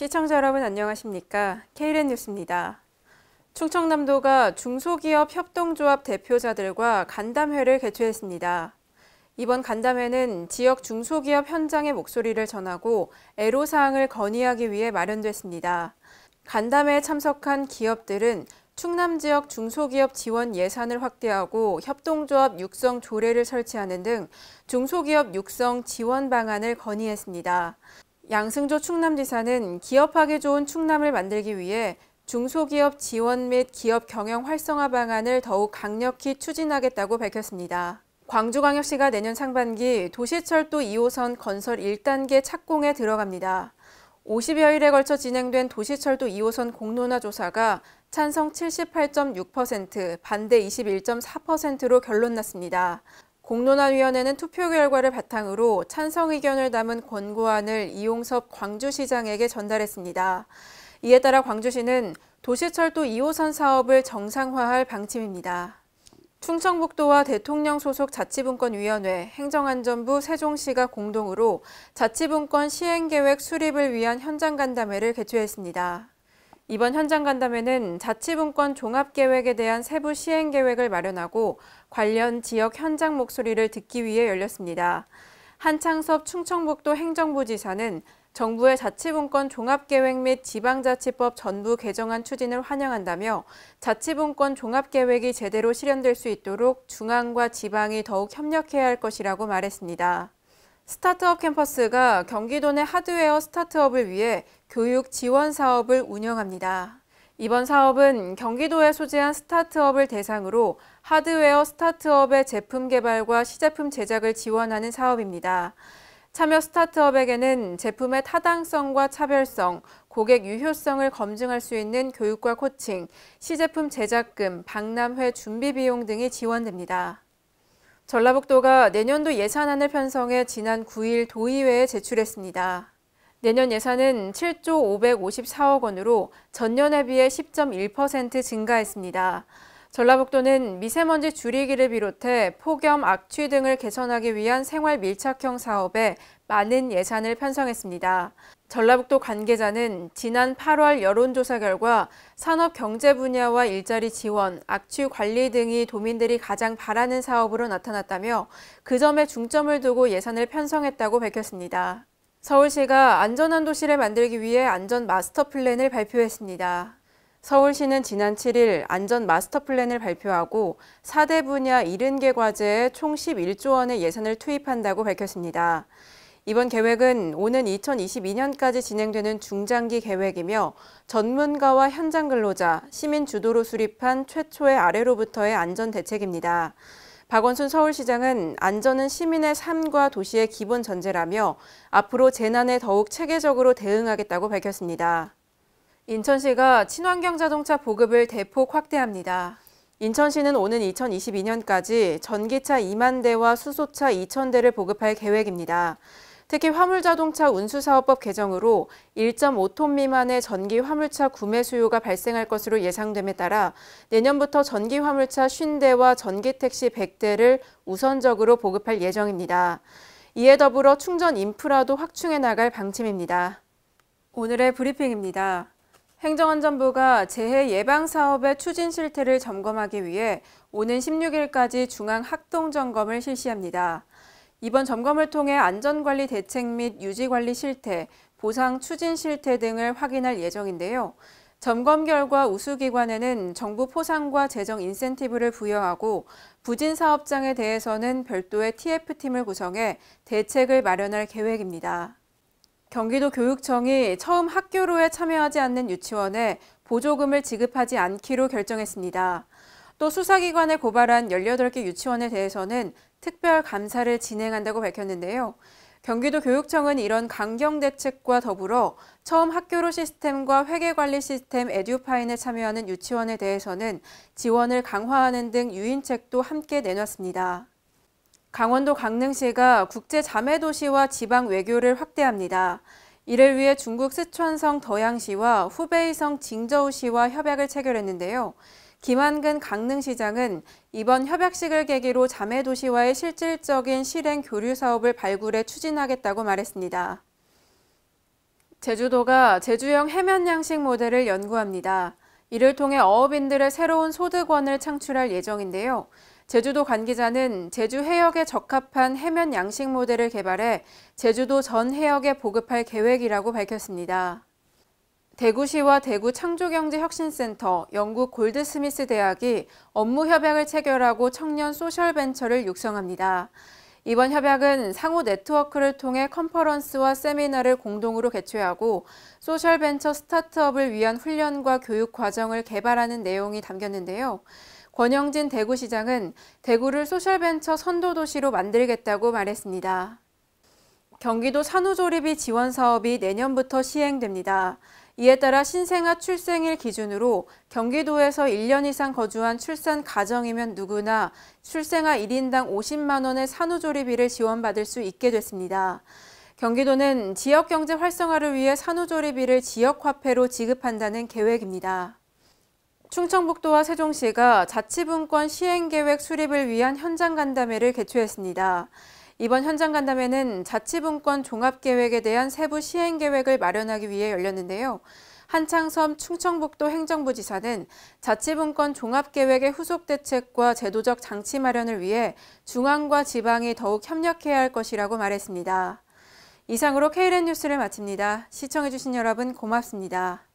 시청자 여러분 안녕하십니까? KLN 뉴스입니다. 충청남도가 중소기업 협동조합 대표자들과 간담회를 개최했습니다. 이번 간담회는 지역 중소기업 현장의 목소리를 전하고 애로사항을 건의하기 위해 마련됐습니다. 간담회에 참석한 기업들은 충남 지역 중소기업 지원 예산을 확대하고 협동조합 육성 조례를 설치하는 등 중소기업 육성 지원 방안을 건의했습니다. 양승조 충남지사는 기업하기 좋은 충남을 만들기 위해 중소기업 지원 및 기업 경영 활성화 방안을 더욱 강력히 추진하겠다고 밝혔습니다. 광주광역시가 내년 상반기 도시철도 2호선 건설 1단계 착공에 들어갑니다. 50여일에 걸쳐 진행된 도시철도 2호선 공론화 조사가 찬성 78.6%, 반대 21.4%로 결론 났습니다. 공론화위원회는 투표 결과를 바탕으로 찬성 의견을 담은 권고안을 이용섭 광주시장에게 전달했습니다. 이에 따라 광주시는 도시철도 2호선 사업을 정상화할 방침입니다. 충청북도와 대통령 소속 자치분권위원회, 행정안전부, 세종시가 공동으로 자치분권 시행계획 수립을 위한 현장 간담회를 개최했습니다. 이번 현장 간담회는 자치분권 종합계획에 대한 세부 시행 계획을 마련하고 관련 지역 현장 목소리를 듣기 위해 열렸습니다. 한창섭 충청북도 행정부지사는 정부의 자치분권 종합계획 및 지방자치법 전부 개정안 추진을 환영한다며 자치분권 종합계획이 제대로 실현될 수 있도록 중앙과 지방이 더욱 협력해야 할 것이라고 말했습니다. 스타트업 캠퍼스가 경기도 내 하드웨어 스타트업을 위해 교육 지원 사업을 운영합니다. 이번 사업은 경기도에 소재한 스타트업을 대상으로 하드웨어 스타트업의 제품 개발과 시제품 제작을 지원하는 사업입니다. 참여 스타트업에게는 제품의 타당성과 차별성, 고객 유효성을 검증할 수 있는 교육과 코칭, 시제품 제작금, 박람회 준비 비용 등이 지원됩니다. 전라북도가 내년도 예산안을 편성해 지난 9일 도의회에 제출했습니다. 내년 예산은 7조 554억 원으로 전년에 비해 10.1% 증가했습니다. 전라북도는 미세먼지 줄이기를 비롯해 폭염, 악취 등을 개선하기 위한 생활 밀착형 사업에 많은 예산을 편성했습니다. 전라북도 관계자는 지난 8월 여론조사 결과 산업 경제 분야와 일자리 지원, 악취 관리 등이 도민들이 가장 바라는 사업으로 나타났다며 그 점에 중점을 두고 예산을 편성했다고 밝혔습니다. 서울시가 안전한 도시를 만들기 위해 안전 마스터 플랜을 발표했습니다. 서울시는 지난 7일 안전 마스터 플랜을 발표하고 4대 분야 70개 과제에 총 11조 원의 예산을 투입한다고 밝혔습니다. 이번 계획은 오는 2022년까지 진행되는 중장기 계획이며 전문가와 현장 근로자, 시민 주도로 수립한 최초의 아래로부터의 안전 대책입니다. 박원순 서울시장은 안전은 시민의 삶과 도시의 기본 전제라며 앞으로 재난에 더욱 체계적으로 대응하겠다고 밝혔습니다. 인천시가 친환경 자동차 보급을 대폭 확대합니다. 인천시는 오는 2022년까지 전기차 2만 대와 수소차 2천 대를 보급할 계획입니다. 특히 화물자동차 운수사업법 개정으로 1.5톤 미만의 전기 화물차 구매 수요가 발생할 것으로 예상됨에 따라 내년부터 전기 화물차 50대와 전기 택시 100대를 우선적으로 보급할 예정입니다. 이에 더불어 충전 인프라도 확충해 나갈 방침입니다. 오늘의 브리핑입니다. 행정안전부가 재해 예방 사업의 추진 실태를 점검하기 위해 오는 16일까지 중앙 합동 점검을 실시합니다. 이번 점검을 통해 안전관리 대책 및 유지관리 실태, 보상 추진 실태 등을 확인할 예정인데요. 점검 결과 우수기관에는 정부 포상과 재정 인센티브를 부여하고 부진 사업장에 대해서는 별도의 TF팀을 구성해 대책을 마련할 계획입니다. 경기도 교육청이 처음 학교로에 참여하지 않는 유치원에 보조금을 지급하지 않기로 결정했습니다. 또 수사기관에 고발한 18개 유치원에 대해서는 특별 감사를 진행한다고 밝혔는데요. 경기도 교육청은 이런 강경 대책과 더불어 처음 학교로 시스템과 회계관리 시스템 에듀파인에 참여하는 유치원에 대해서는 지원을 강화하는 등 유인책도 함께 내놨습니다. 강원도 강릉시가 국제 자매 도시와 지방 외교를 확대합니다. 이를 위해 중국 스촨성 더양시와 후베이성 징저우시와 협약을 체결했는데요. 김한근 강릉시장은 이번 협약식을 계기로 자매도시와의 실질적인 실행 교류 사업을 발굴해 추진하겠다고 말했습니다. 제주도가 제주형 해면 양식 모델을 연구합니다. 이를 통해 어업인들의 새로운 소득원을 창출할 예정인데요. 제주도 관계자는 제주 해역에 적합한 해면 양식 모델을 개발해 제주도 전 해역에 보급할 계획이라고 밝혔습니다. 대구시와 대구창조경제혁신센터, 영국 골드스미스 대학이 업무 협약을 체결하고 청년 소셜벤처를 육성합니다. 이번 협약은 상호 네트워크를 통해 컨퍼런스와 세미나를 공동으로 개최하고 소셜벤처 스타트업을 위한 훈련과 교육 과정을 개발하는 내용이 담겼는데요. 권영진 대구시장은 대구를 소셜벤처 선도도시로 만들겠다고 말했습니다. 경기도 산후조리비 지원 사업이 내년부터 시행됩니다. 이에 따라 신생아 출생일 기준으로 경기도에서 1년 이상 거주한 출산 가정이면 누구나 출생아 1인당 50만 원의 산후조리비를 지원받을 수 있게 됐습니다. 경기도는 지역경제 활성화를 위해 산후조리비를 지역화폐로 지급한다는 계획입니다. 충청북도와 세종시가 자치분권 시행계획 수립을 위한 현장간담회를 개최했습니다. 이번 현장 간담회는 자치분권 종합계획에 대한 세부 시행 계획을 마련하기 위해 열렸는데요. 한창섬 충청북도 행정부지사는 자치분권 종합계획의 후속 대책과 제도적 장치 마련을 위해 중앙과 지방이 더욱 협력해야 할 것이라고 말했습니다. 이상으로 KLN 뉴스를 마칩니다. 시청해주신 여러분 고맙습니다.